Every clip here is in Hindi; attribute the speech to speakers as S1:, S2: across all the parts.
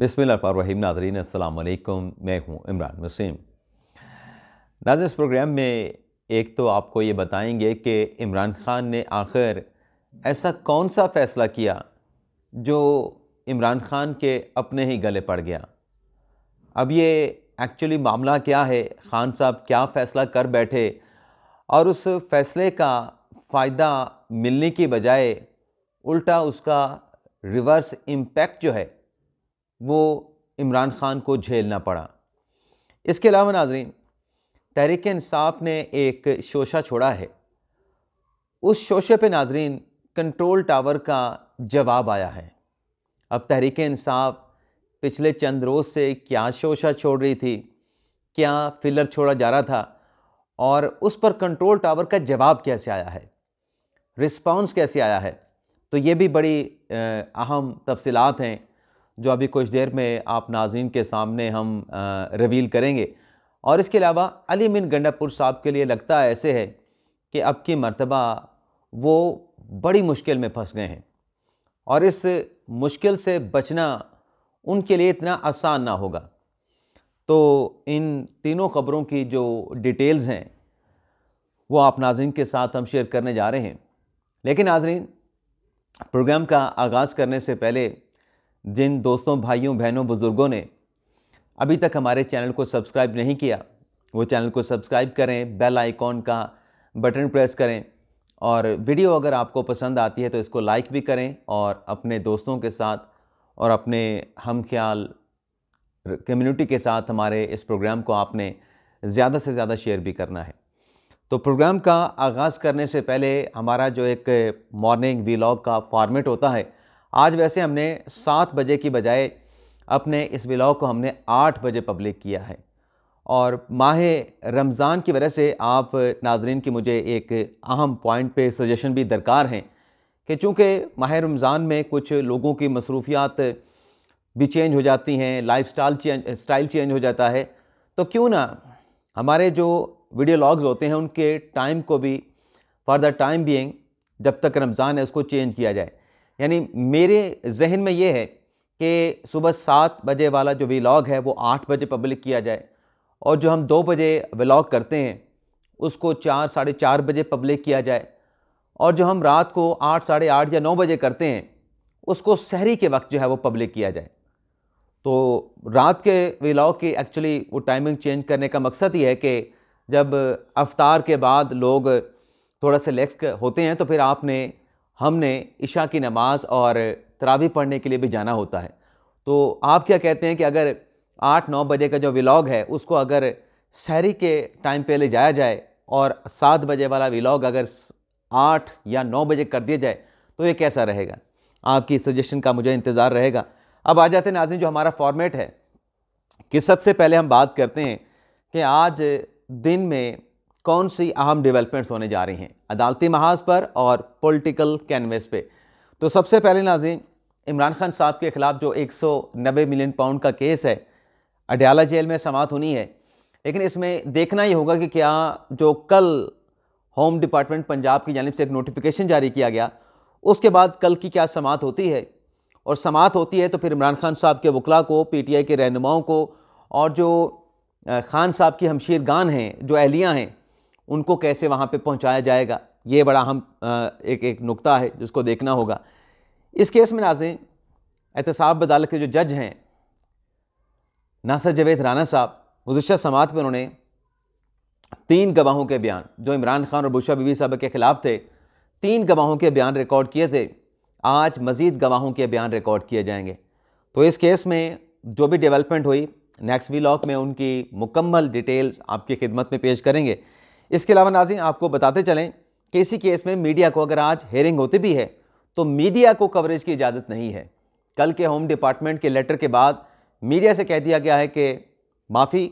S1: बिसमीम नाजरीन असल मैं हूँ इमरान वसीम नाज इस प्रोग्राम में एक तो आपको ये बताएंगे कि इमरान ख़ान ने आखिर ऐसा कौन सा फ़ैसला किया जो इमरान ख़ान के अपने ही गले पड़ गया अब ये एक्चुअली मामला क्या है ख़ान साहब क्या फ़ैसला कर बैठे और उस फ़ैसले का फ़ायदा मिलने की बजाय उल्टा उसका रिवर्स इम्पैक्ट जो है वो इमरान ख़ान को झेलना पड़ा इसके अलावा नाजरीन तहरीक इंसाफ ने एक शोशा छोड़ा है उस शोशे पे नाजरीन कंट्रोल टावर का जवाब आया है अब तहरीक इंसाफ पिछले चंद रोज़ से क्या शोशा छोड़ रही थी क्या फिलर छोड़ा जा रहा था और उस पर कंट्रोल टावर का जवाब कैसे आया है रिस्पांस कैसे आया है तो ये भी बड़ी अहम तफसलत हैं जो अभी कुछ देर में आप नाजीन के सामने हम रिवील करेंगे और इसके अलावा अली मिन गंडापुर साहब के लिए लगता है ऐसे है कि अब की मरतबा वो बड़ी मुश्किल में फंस गए हैं और इस मुश्किल से बचना उनके लिए इतना आसान ना होगा तो इन तीनों ख़बरों की जो डिटेल्स हैं वो आप नाजरन के साथ हम शेयर करने जा रहे हैं लेकिन नाजरीन प्रोग्राम का आगाज़ करने से पहले जिन दोस्तों भाइयों बहनों बुज़ुर्गों ने अभी तक हमारे चैनल को सब्सक्राइब नहीं किया वो चैनल को सब्सक्राइब करें बेल आइकॉन का बटन प्रेस करें और वीडियो अगर आपको पसंद आती है तो इसको लाइक भी करें और अपने दोस्तों के साथ और अपने हम ख्याल कम्युनिटी के साथ हमारे इस प्रोग्राम को आपने ज़्यादा से ज़्यादा शेयर भी करना है तो प्रोग्राम का आगाज़ करने से पहले हमारा जो एक मॉर्निंग वीलॉग का फॉर्मेट होता है आज वैसे हमने सात बजे की बजाय अपने इस ब्लॉग को हमने आठ बजे पब्लिक किया है और माह रमज़ान की वजह से आप नाजरीन की मुझे एक अहम पॉइंट पे सजेशन भी दरकार हैं कि चूँकि माह रमज़ान में कुछ लोगों की मसरूफियात भी चेंज हो जाती हैं life style change style change हो जाता है तो क्यों ना हमारे जो वीडियो लॉग्स होते हैं उनके टाइम को भी फॉर द टाइम बीइंग जब तक रमज़ान है उसको चेंज किया जाए यानी मेरे जहन में ये है कि सुबह सात बजे वाला जो वीलाग है वो आठ बजे पब्लिक किया जाए और जो हम दो बजे व्लाग करते हैं उसको चार साढ़े चार बजे पब्लिक किया जाए और जो हम रात को आठ साढ़े आठ या नौ बजे करते हैं उसको शहरी के वक्त जो है वो पब्लिक किया जाए तो रात के व्लाग की एक्चुअली वो टाइमिंग चेंज करने का मकसद ये है कि जब अफ्तार के बाद लोग थोड़ा सा लेक्स होते हैं तो फिर आपने हमने इशा की नमाज़ और तरावी पढ़ने के लिए भी जाना होता है तो आप क्या कहते हैं कि अगर आठ नौ बजे का जो विलाग है उसको अगर शहरी के टाइम पे ले जाया जाए और सात बजे वाला विलाग अगर आठ या नौ बजे कर दिया जाए तो ये कैसा रहेगा आपकी सजेशन का मुझे इंतज़ार रहेगा अब आ जाते हैं नाजिन जो हमारा फॉर्मेट है कि सबसे पहले हम बात करते हैं कि आज दिन में कौन सी अहम डेवलपमेंट्स होने जा रही हैं अदालती महाज पर और पॉलिटिकल कैनवेस पे तो सबसे पहले नाजिम इमरान खान साहब के ख़िलाफ़ जो 190 मिलियन पाउंड का केस है अडयाला जेल में समाप्त होनी है लेकिन इसमें देखना ये होगा कि क्या जो कल होम डिपार्टमेंट पंजाब की जानब से एक नोटिफिकेशन जारी किया गया उसके बाद कल की क्या समात होती है और समात होती है तो फिर इमरान खान साहब के वकला को पीटीआई के रहनुमाओं को और जो खान साहब की हमशीर गान हैं जो अहलियाँ हैं उनको कैसे वहाँ पे पहुँचाया जाएगा ये बड़ा हम एक एक नुक्ता है जिसको देखना होगा इस केस में नाजिन एहतसाब अदालत के जो जज हैं नासर जवेद राना साहब गुजशत समात में उन्होंने तीन गवाहों के बयान जो इमरान खान और बुशा बीबी साहब के ख़िलाफ़ थे तीन गवाहों के बयान रिकॉर्ड किए थे आज मज़ीद गवाहों के बयान रिकॉर्ड किए जाएंगे तो इस केस में जो भी डेवलपमेंट हुई नेक्स्ट लॉक में उनकी मुकम्मल डिटेल्स आपकी खिदमत में पेश करेंगे इसके अलावा नाजिन आपको बताते चलें कि इसी केस में मीडिया को अगर आज हेयरिंग होती भी है तो मीडिया को कवरेज की इजाज़त नहीं है कल के होम डिपार्टमेंट के लेटर के बाद मीडिया से कह दिया गया है कि माफ़ी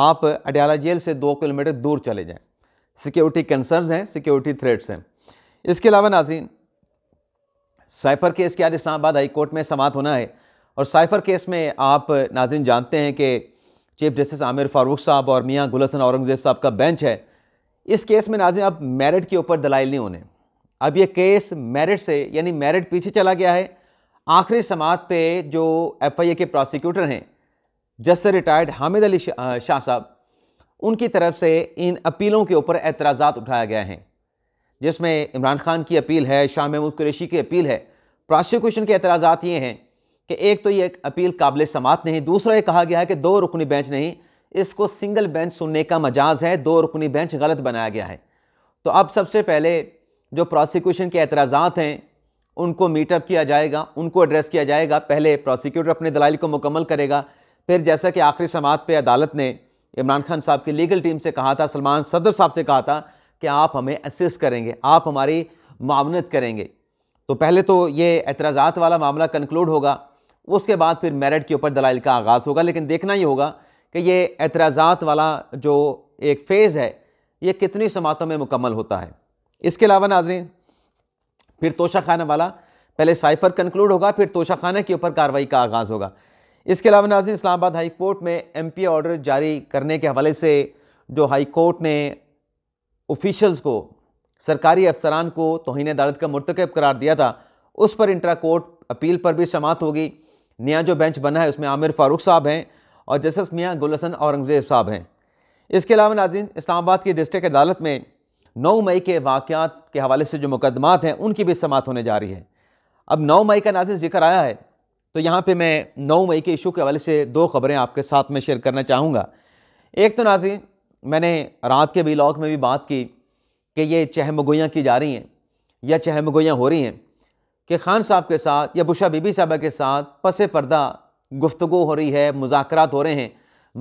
S1: आप अडयाला जेल से दो किलोमीटर दूर चले जाएं सिक्योरिटी कंसर्न्स हैं सिक्योरिटी थ्रेट्स हैं इसके अलावा नाजीन साइफर केस के आज इस्लामाबाद हाई कोर्ट में समाप्त होना है और साइफर केस में आप नाजिन जानते हैं कि चीफ जस्टिस आमिर फारूक साहब और मियाँ गुलसन औरंगज़ेब साहब का बेंच है इस केस में नाजिम अब मेरिट के ऊपर दलाइल नहीं होने अब ये केस मेरिट से यानी मेरिट पीछे चला गया है आखिरी समात पे जो एफआईए के प्रोसिक्यूटर हैं जस से रिटायर्ड हामिद अली शाह साहब उनकी तरफ से इन अपीलों के ऊपर एतराज़ उठाया गया हैं जिसमें इमरान खान की अपील है शाह महमूद कुरेशी की अपील है प्रोसिक्यूशन के एतराज़ा ये हैं कि एक तो ये अपील काबिल समात नहीं दूसरा ये कहा गया है कि दो रुकनी बेंच नहीं इसको सिंगल बेंच सुनने का मजाज है दो रुकनी बेंच गलत बनाया गया है तो अब सबसे पहले जो प्रोसिक्यूशन के एतराज़ात हैं उनको मीटअप किया जाएगा उनको एड्रेस किया जाएगा पहले प्रोसिक्यूटर अपने दलाल को मुकम्मल करेगा फिर जैसा कि आखिरी समात पर अदालत ने इमरान खान साहब की लीगल टीम से कहा था सलमान सदर साहब से कहा था कि आप हमें असिस्ट करेंगे आप हमारी मामनत करेंगे तो पहले तो ये एतराज़ात वाला मामला कंक्लूड होगा उसके बाद फिर मेरिट के ऊपर दलाइल का आगाज़ होगा लेकिन देखना ही होगा कि ये एतराज़ात वाला जो एक फ़ेज़ है ये कितनी समातों में मुकम्मल होता है इसके अलावा नाजरीन फिर तोशा खाना वाला पहले साइफर कंक्लूड होगा फिर तोशा खाना के ऊपर कार्रवाई का आगाज़ होगा इसके अलावा नाजरीन इस्लामाबाद हाई कोर्ट में एम पी ऑर्डर जारी करने के हवाले से जो हाई कोर्ट ने ऑफिशल्स को सरकारी अफसरान को तोहन अदालत का मरतकब करार दिया था उस पर इंट्रा कोर्ट अपील पर भी समात होगी नया जो बेंच बना है उसमें आमिर फ़ारूक साहब हैं और जस्टिस मियाँ गुलसन औरंगजेब साहब हैं इसके अलावा नाजिन इस्लामाबाद की डिस्ट्रिक अदालत में नौ मई के वाक़ात के हवाले से जो मुकदमात हैं उनकी भी समात होने जा रही है अब नौ मई का नाजिन जिक्र आया है तो यहाँ पर मैं नौ मई के इशू के हवाले से दो खबरें आपके साथ में शेयर करना चाहूँगा एक तो नाजिन मैंने रात के बिलाग में भी बात की कि ये चहमगोयाँ की जा रही हैं या चहमगोयाँ हो रही हैं कि खान साहब के साथ या बुशा बीबी साहबा के साथ पसे पर्दा गुफ्तु हो रही है मुजाकर हो रहे हैं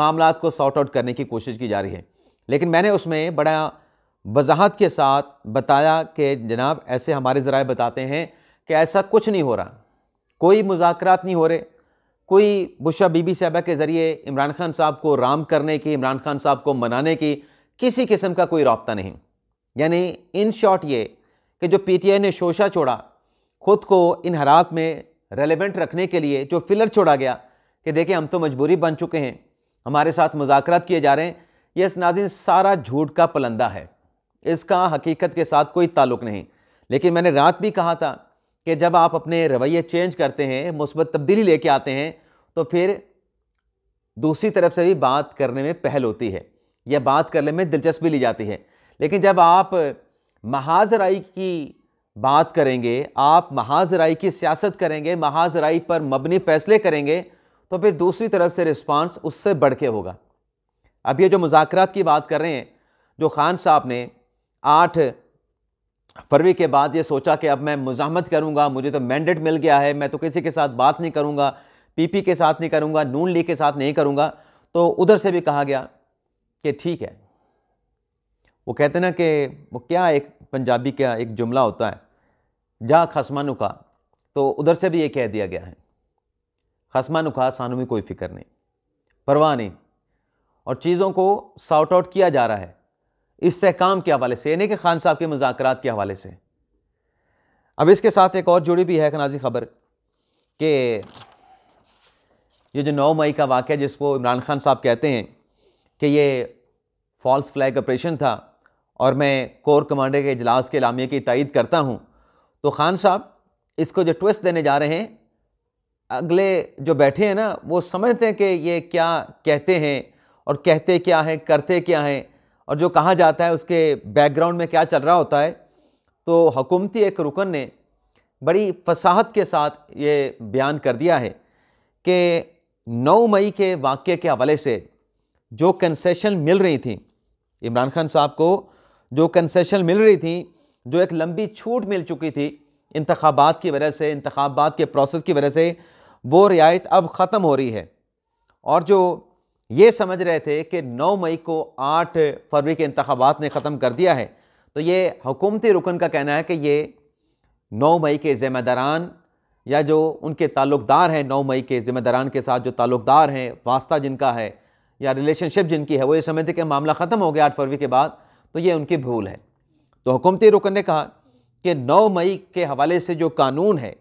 S1: मामला को सॉर्ट आउट करने की कोशिश की जा रही है लेकिन मैंने उसमें बड़ा वजाहत के साथ बताया कि जनाब ऐसे हमारे ज़राए बताते हैं कि ऐसा कुछ नहीं हो रहा कोई मुजाकर नहीं हो रहे कोई बुशा बीबी साहबा के ज़रिए इमरान खान साहब को राम करने की इमरान खान साहब को मनाने की किसी किस्म का कोई रबता नहीं यानी इन शॉर्ट ये कि जो आई ने शोशा छोड़ा ख़ुद को इन हालात में रेलिवेंट रखने के लिए जो फिलर छोड़ा गया कि देखें हम तो मजबूरी बन चुके हैं हमारे साथ मुजाकरात किए जा रहे हैं यह नाजिन सारा झूठ का पलंदा है इसका हकीकत के साथ कोई ताल्लुक नहीं लेकिन मैंने रात भी कहा था कि जब आप अपने रवैये चेंज करते हैं मुस्बत तब्दीली लेके आते हैं तो फिर दूसरी तरफ से भी बात करने में पहल होती है या बात करने में दिलचस्पी ली जाती है लेकिन जब आप महाजराई की बात करेंगे आप महाजराई की सियासत करेंगे महाजराई पर मबनी फैसले करेंगे तो फिर दूसरी तरफ से रिस्पांस उससे बढ़ के होगा अब ये जो मुजाकर की बात कर रहे हैं जो खान साहब ने आठ फरवरी के बाद ये सोचा कि अब मैं मुजामत करूँगा मुझे तो मैंडेट मिल गया है मैं तो किसी के साथ बात नहीं करूँगा पीपी के साथ नहीं करूँगा नून लीग के साथ नहीं करूँगा तो उधर से भी कहा गया कि ठीक है वो कहते ना कि वो क्या एक पंजाबी का एक जुमला होता है जहाँ खसमानुका तो उधर से भी ये कह दिया गया है खसमानुका सानू में कोई फिक्र नहीं परवाह नहीं और चीज़ों को सॉर्ट आउट किया जा रहा है इस्तेकाम के हवाले से यानी कि खान साहब के मुजाकर के हवाले से अब इसके साथ एक और जुड़ी भी है खनाजी खबर कि ये जो 9 मई का वाक़ जिसको इमरान खान साहब कहते हैं कि ये फॉल्स फ्लैग ऑपरेशन था और मैं कोर कमांडर के इजलास के लामे की तइद करता हूँ तो खान साहब इसको जो ट्विस्ट देने जा रहे हैं अगले जो बैठे हैं ना वो समझते हैं कि ये क्या कहते हैं और कहते क्या हैं करते क्या हैं और जो कहा जाता है उसके बैकग्राउंड में क्या चल रहा होता है तो हुकूमती एक रुकन ने बड़ी फसाहत के साथ ये बयान कर दिया है कि 9 मई के वाक्य के हवाले से जो कंसेशन मिल रही थी इमरान खान साहब को जो कंसेशन मिल रही थी जो एक लंबी छूट मिल चुकी थी इंतबात की वजह से इंतबात के प्रोसेस की वजह से वो रियायत अब ख़त्म हो रही है और जो ये समझ रहे थे कि 9 मई को 8 फरवरी के इंतबात ने ख़त्म कर दिया है तो ये हुकूमती रुकन का कहना है कि ये 9 मई के ज़िम्मेदारान या जो उनके ताल्लुकदार हैं 9 मई के ज़िम्मेदारान के साथ जो ताल्लुकदार हैं वास्ता जिनका है या रिलेशनशिप जिनकी है वो ये समझते कि मामला ख़त्म हो गया आठ फरवरी के बाद तो ये उनकी भूल है तो हुकूमती रुकन ने कहा कि 9 मई के हवाले से जो कानून है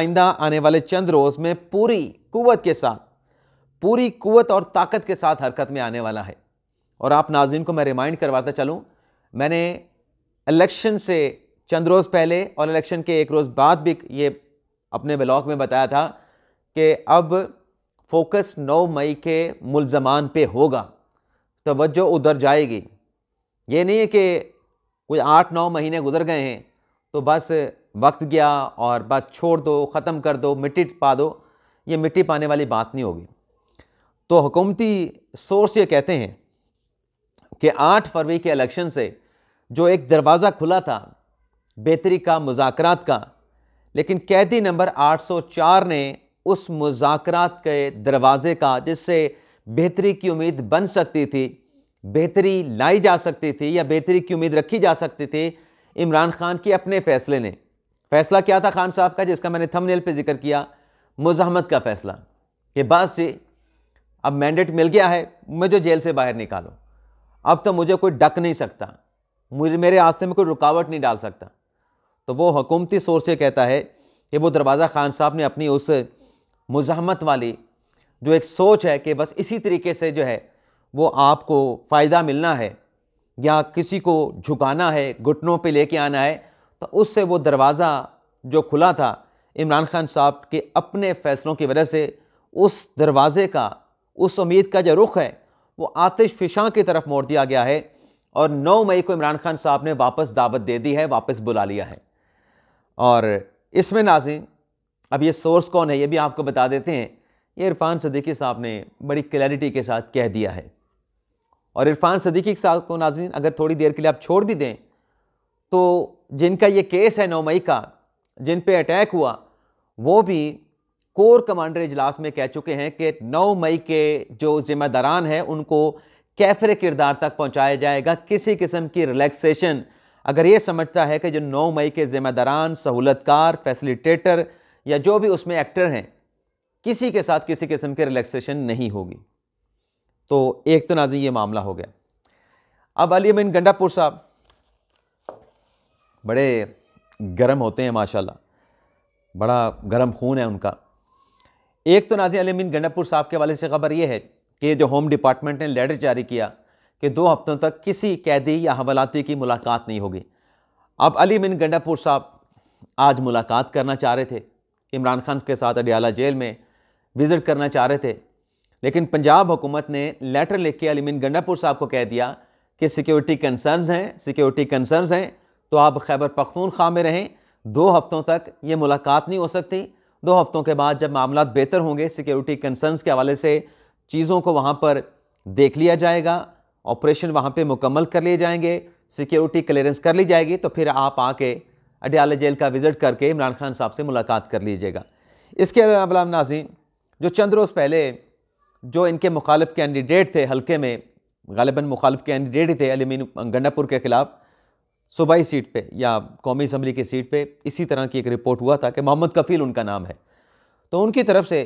S1: आइंदा आने वाले चंद रोज़ में पूरी कुवत के साथ पूरी कुवत और ताकत के साथ हरकत में आने वाला है और आप नाजिन को मैं रिमाइंड करवाता चलूँ मैंने इलेक्शन से चंद रोज़ पहले और इलेक्शन के एक रोज़ बाद भी ये अपने ब्लॉग में बताया था कि अब फोकस 9 मई के मुलजमान पे होगा तोज्जो उधर जाएगी ये नहीं है कि कुछ आठ नौ महीने गुजर गए हैं तो बस वक्त गया और बस छोड़ दो ख़त्म कर दो मिट्टी पा दो ये मिट्टी पाने वाली बात नहीं होगी तो हुकूमती सोर्स ये कहते हैं कि आठ फरवरी के इलेक्शन से जो एक दरवाज़ा खुला था बेहतरी का मुजाकरात का लेकिन कैदी नंबर 804 ने उस मुजाकरात के दरवाज़े का जिससे बेहतरी की उम्मीद बन सकती थी बेहतरी लाई जा सकती थी या बेहतरी की उम्मीद रखी जा सकती थी इमरान खान के अपने फैसले ने फैसला क्या था खान साहब का जिसका मैंने थमनेल पे जिक्र किया मुजहमत का फैसला कि बस जी अब मैंडेट मिल गया है मुझे जेल से बाहर निकालो अब तो मुझे कोई डक नहीं सकता मुझे मेरे रास्ते में कोई रुकावट नहीं डाल सकता तो वो हुकूमती सोर से कहता है कि वो दरवाज़ा खान साहब ने अपनी उस मुजहमत वाली जो एक सोच है कि बस इसी तरीके से जो है वो आपको फ़ायदा मिलना है या किसी को झुकाना है घुटनों पे लेके आना है तो उससे वो दरवाज़ा जो खुला था इमरान खान साहब के अपने फ़ैसलों की वजह से उस दरवाज़े का उस उम्मीद का जो रुख है वो आतिश फिशा की तरफ मोड़ दिया गया है और 9 मई को इमरान खान साहब ने वापस दावत दे दी है वापस बुला लिया है और इसमें नाजिम अब ये सोर्स कौन है ये भी आपको बता देते हैं ये इरफान सदीकी साहब ने बड़ी क्लैरिटी के साथ कह दिया है और इरफान सदीकी साहब को नाजरीन अगर थोड़ी देर के लिए आप छोड़ भी दें तो जिनका ये केस है नौ मई का जिन पे अटैक हुआ वो भी कोर कमांडर इजलास में कह चुके हैं कि 9 मई के जो ज़िम्मेदारान हैं उनको कैफरे किरदार तक पहुंचाया जाएगा किसी किस्म की रिलैक्सेशन अगर ये समझता है कि जो 9 मई के ज़िम्मेदारान सहूलतकार फैसिलिटेटर या जो भी उसमें एक्टर हैं किसी के साथ किसी किस्म की रिलैक्सेशन नहीं होगी तो एक तो नाजी ये मामला हो गया अब अली अमीन गंडापुर साहब बड़े गर्म होते हैं माशाल्लाह बड़ा गर्म खून है उनका एक तो नाजी अली अमीन गंडापुर साहब के वाले से खबर यह है कि जो होम डिपार्टमेंट ने लेटर जारी किया कि दो हफ्तों तक किसी कैदी या हवालाती की मुलाकात नहीं होगी अब अली मिन गंडापुर साहब आज मुलाकात करना चाह रहे थे इमरान खान के साथ अडियाला जेल में विज़िट करना चाह रहे थे लेकिन पंजाब हुकूमत ने लेटर लिख के अलीमिन गंडापुर साहब को कह दिया कि सिक्योरिटी कंसर्न्स हैं सिक्योरिटी कंसर्न्स हैं तो आप खैबर पख्तूनख्वा में रहें दो हफ़्तों तक ये मुलाकात नहीं हो सकती दो हफ़्तों के बाद जब मामला बेहतर होंगे सिक्योरिटी कंसर्न्स के हवाले से चीज़ों को वहाँ पर देख लिया जाएगा ऑपरेशन वहाँ पर मुकम्मल कर लिए जाएंगे सिक्योरिटी क्लियरेंस कर ली जाएगी तो फिर आप आके अडियाला जेल का विज़िट करके इमरान खान साहब से मुलाकात कर लीजिएगा इसके अलावा नाजिम जो चंद रोज़ पहले जो इनके मुखालफ कैंडिडेट थे हल्के में गालिबा मुखालफ कैंडिडेट ही थे अलमीन गंडापुर के ख़िलाफ़ सूबाई सीट पर या कौमी असम्बली की सीट पर इसी तरह की एक रिपोर्ट हुआ था कि मोहम्मद कफ़ील उनका नाम है तो उनकी तरफ से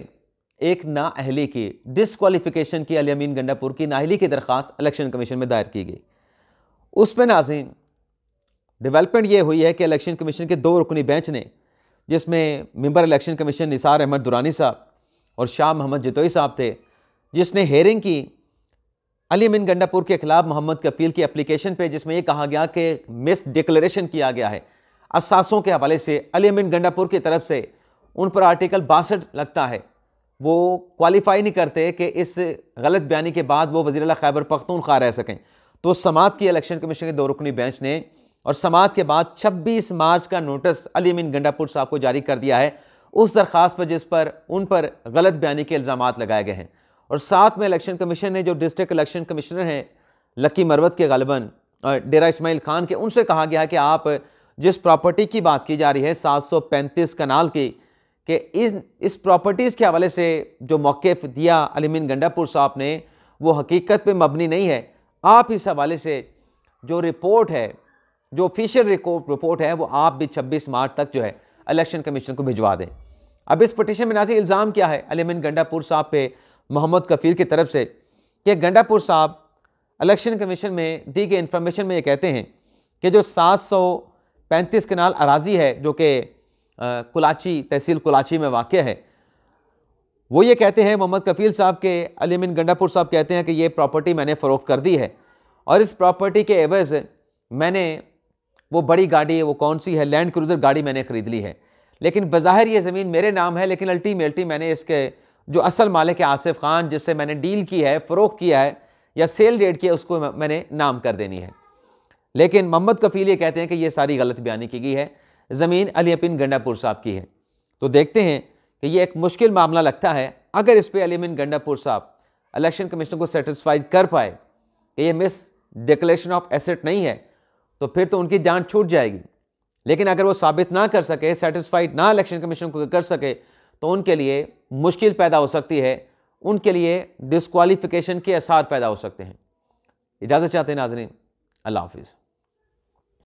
S1: एक नााहली की डिसकॉलीफिकेशन की अलियामीन गंडापुर की नाहली की दरख्वास्त इलेक्शन कमीशन में दायर की गई उस पर नाजीन डिवेलपमेंट ये हुई है कि इलेक्शन कमीशन के दो रुकनी बेंच ने जिसमें member election commission Nisar Ahmad Durrani साहब और शाह मोहम्मद जतोई साहब थे जिसने हेयरिंग की अली मिन गंडापुर के खिलाफ मोहम्मद के अपील की एप्लीकेशन पे जिसमें यह कहा गया कि मिस डिक्लेरेशन किया गया है असासों के हवाले से अली मिन गंडापुर की तरफ से उन पर आर्टिकल बासठ लगता है वो क्वालिफाई नहीं करते कि इस गलत बयानी के बाद वो वजी खैबर पख्तूनख्वा रह सकें तो समात की इलेक्शन कमीशन के दो रुकनी बेंच ने और समात के बाद 26 मार्च का नोटिस अली मिन गंडापुर साहब को जारी कर दिया है उस दरख्वास्त पर जिस पर उन पर गलत बयानी के इल्ज़ाम लगाए गए हैं और साथ में इलेक्शन कमीशन ने जो डिस्ट्रिक्ट इलेक्शन कमिश्नर हैं लकी मरवत के गलबन डेरा इसमाइल खान के उनसे कहा गया कि आप जिस प्रॉपर्टी की बात की जा रही है 735 कनाल की कि इस इस प्रॉपर्टीज़ के हवाले से जो मौक़ दिया अलीमिन गंडापुर साहब ने वो हकीकत पे मबनी नहीं है आप इस हवाले से जो रिपोर्ट है जो ऑफिशियल रिपोर्ट है वो आप भी 26 मार्च तक जो है इलेक्शन कमीशन को भिजवा दें अब इस पटिशन में नाजी इल्ज़ाम क्या है अलीमिन गंडापुर साहब पे मोहम्मद कफ़ील की तरफ से कि गंडापुर साहब इलेक्शन कमीशन में दी गई इन्फॉर्मेशन में ये कहते हैं कि जो सात सौ पैंतीस कनाल अराजी है जो कि कुलाची तहसील कुलाची में वाक़ है वो ये कहते हैं मोहम्मद कफ़ील साहब के अलीमिन गंडापुर साहब कहते हैं कि ये प्रॉपर्टी मैंने फ़रोख्त कर दी है और इस प्रॉपर्टी के एवज़ मैंने वो बड़ी गाड़ी वो कौन सी है लैंड क्रूज़र गाड़ी मैंने ख़रीद ली है लेकिन बज़ाहिर ये ज़मीन मेरे नाम है लेकिन अल्टीमेटली मैंने इसके जो असल मालिक है आसिफ खान जिससे मैंने डील की है फरोख किया है या सेल रेट किया उसको मैंने नाम कर देनी है लेकिन मोहम्मद कफील ये कहते हैं कि ये सारी गलत बयानी की गई है ज़मीन अली अपिन गंडापुर साहब की है तो देखते हैं कि ये एक मुश्किल मामला लगता है अगर इस पर अली अपिन गंडापुर साहब इलेक्शन कमीशन को सेटिस्फाइड कर पाए कि ये मिस डिकलेशन ऑफ एसेट नहीं है तो फिर तो उनकी जान छूट जाएगी लेकिन अगर वो साबित ना कर सके सेटिस्फाइड ना इलेक्शन कमीशन को कर सके तो उनके लिए मुश्किल पैदा हो सकती है उनके लिए डिसक्वालिफिकेशन के आसार पैदा हो सकते हैं इजाज़त चाहते हैं नाजरीन अल्लाह हाफिज़